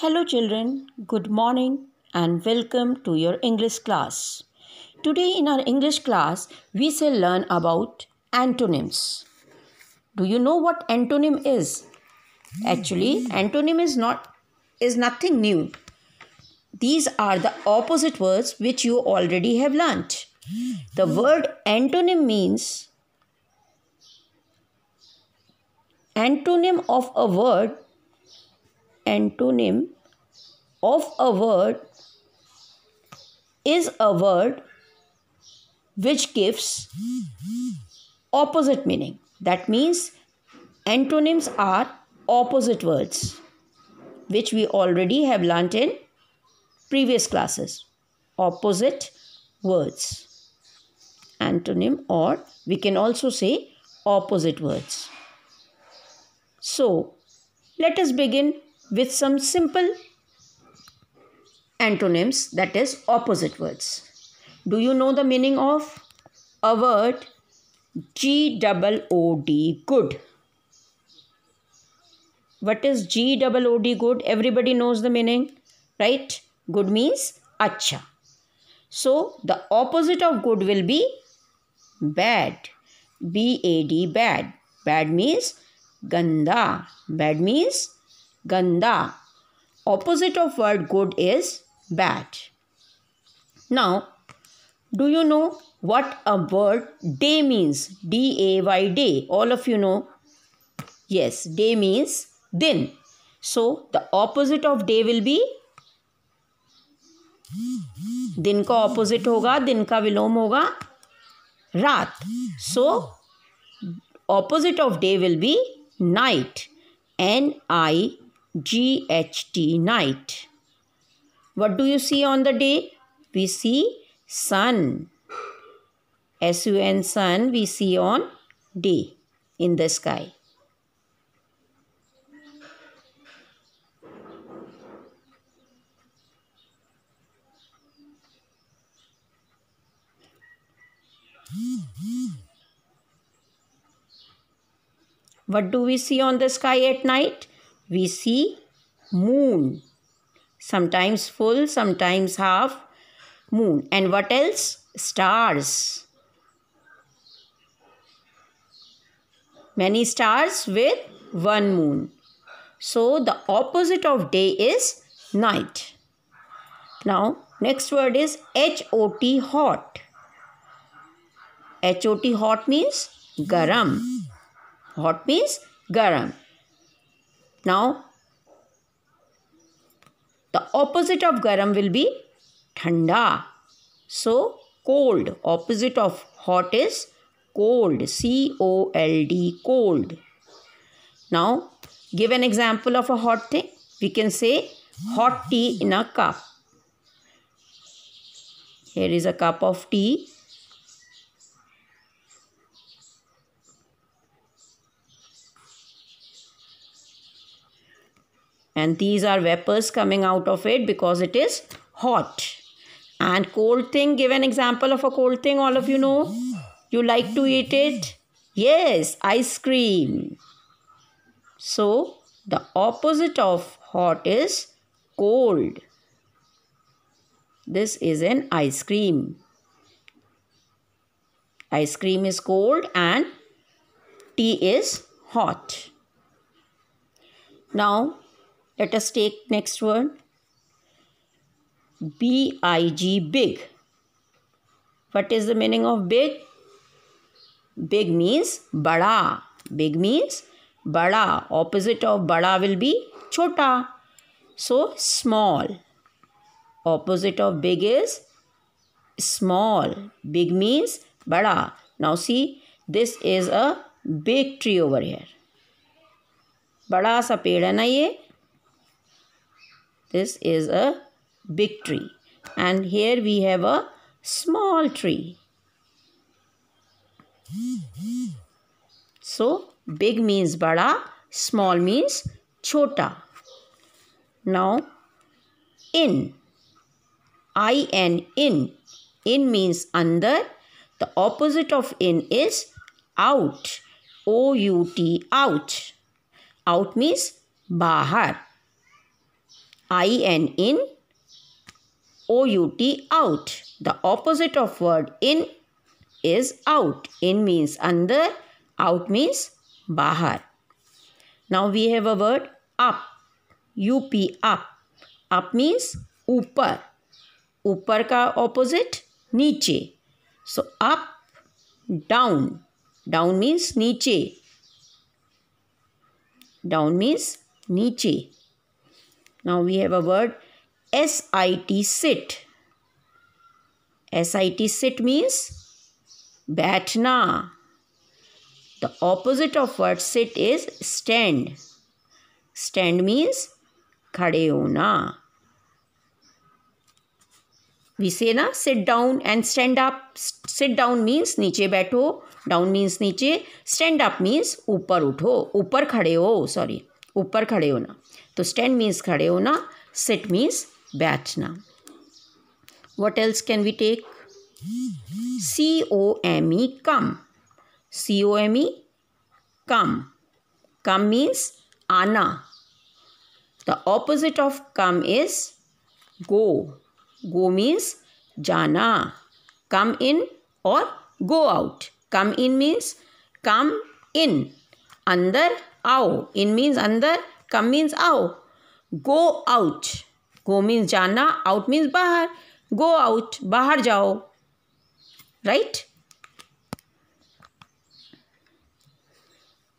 Hello children, good morning and welcome to your English class. Today in our English class, we shall learn about antonyms. Do you know what antonym is? Actually, antonym is not is nothing new. These are the opposite words which you already have learnt. The word antonym means antonym of a word antonym of a word is a word which gives opposite meaning. That means antonyms are opposite words, which we already have learnt in previous classes. Opposite words. Antonym, or we can also say opposite words. So, let us begin with some simple antonyms that is opposite words. Do you know the meaning of a word G double O D good? What is G double O D good? Everybody knows the meaning, right? Good means acha. So the opposite of good will be bad. B A D bad. Bad means ganda. Bad means Ganda. Opposite of word good is bad. Now, do you know what a word day means? D A Y day. All of you know. Yes, day means din. So, the opposite of day will be दिन का opposite होगा दिन का विलोम होगा रात सो opposite of day will be night n i GHT night. What do you see on the day? We see sun. S-U-N sun we see on day in the sky. What do we see on the sky at night? we see moon. Sometimes full, sometimes half moon. And what else? Stars. Many stars with one moon. So the opposite of day is night. Now next word is HOT hot. HOT hot means garam. Hot means garam. Now, the opposite of garam will be thanda. So, cold. Opposite of hot is cold. C-O-L-D, cold. Now, give an example of a hot thing. We can say hot tea in a cup. Here is a cup of tea. and these are vapors coming out of it because it is hot and cold thing give an example of a cold thing all of you know you like to eat it yes ice cream so the opposite of hot is cold this is an ice cream ice cream is cold and tea is hot now let us take next word. B-I-G, big. What is the meaning of big? Big means bada. Big means bada. Opposite of bada will be chota. So, small. Opposite of big is small. Big means bada. Now, see, this is a big tree over here. बड़ा सा पेड़ है ना ये this is a big tree. And here we have a small tree. So, big means bada, small means chota. Now, in. I N, in. In means under. The opposite of in is out. O-U-T, out. Out means bahar. I N in, O U T out. The opposite of word in is out. In means under, out means bahar. Now we have a word up. UP up. Up means ऊपर ऊपर का opposite नीचे so up down down means नीचे down means नीचे Now we have a word SIT sit. SIT sit means बैठना the opposite of word sit is stand stand means khade hona we say na sit down and stand up sit down means niche baitho down means niche stand up means upar utho upar khade ho sorry ऊपर खड़े होना तो stand means खड़े होना sit means बैठना what else can we take C O M E come C O M E come come means आना the opposite of come is go go means जाना come इन और गो आउट कम इन means कम इन अंदर आओ इन means अंदर come means आओ go out go means जाना out means बाहर go out बाहर जाओ right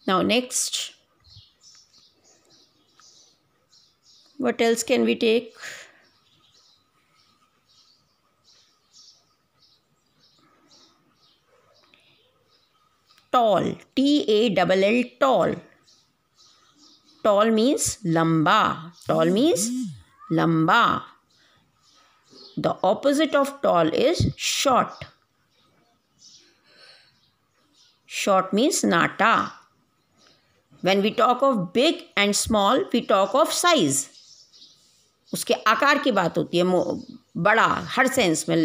now next what else can we take tall t a double -L, l tall tall means लंबा tall means लंबा the opposite of tall is short short means नाटा when we talk of big and small we talk of size उसके आकार की बात होती है बड़ा हर सेंस में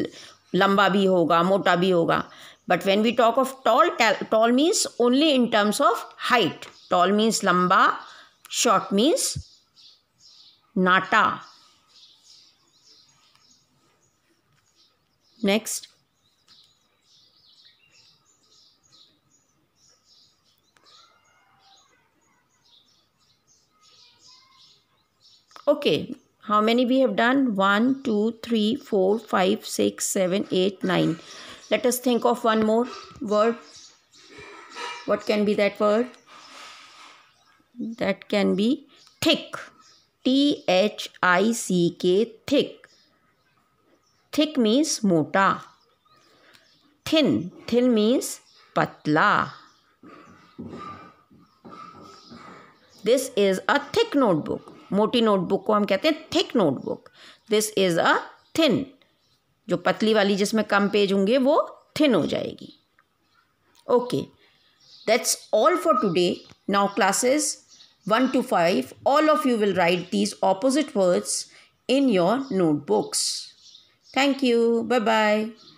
लंबा भी होगा मोटा भी होगा but when we talk of tall tall means only in terms of height tall means लंबा Short means nata. Next. Okay, how many we have done? 1, 2, 3, 4, 5, 6, 7, 8, 9. Let us think of one more word. What can be that word? That can be thick T H I C K thick thick means मोटा thin thin means पतला this is a thick notebook मोटी notebook को हम कहते हैं thick notebook this is a thin जो पतली वाली जिसमें कम पेज होंगे वो थिन हो जाएगी okay that's all for today now classes 1 to 5, all of you will write these opposite words in your notebooks. Thank you. Bye-bye.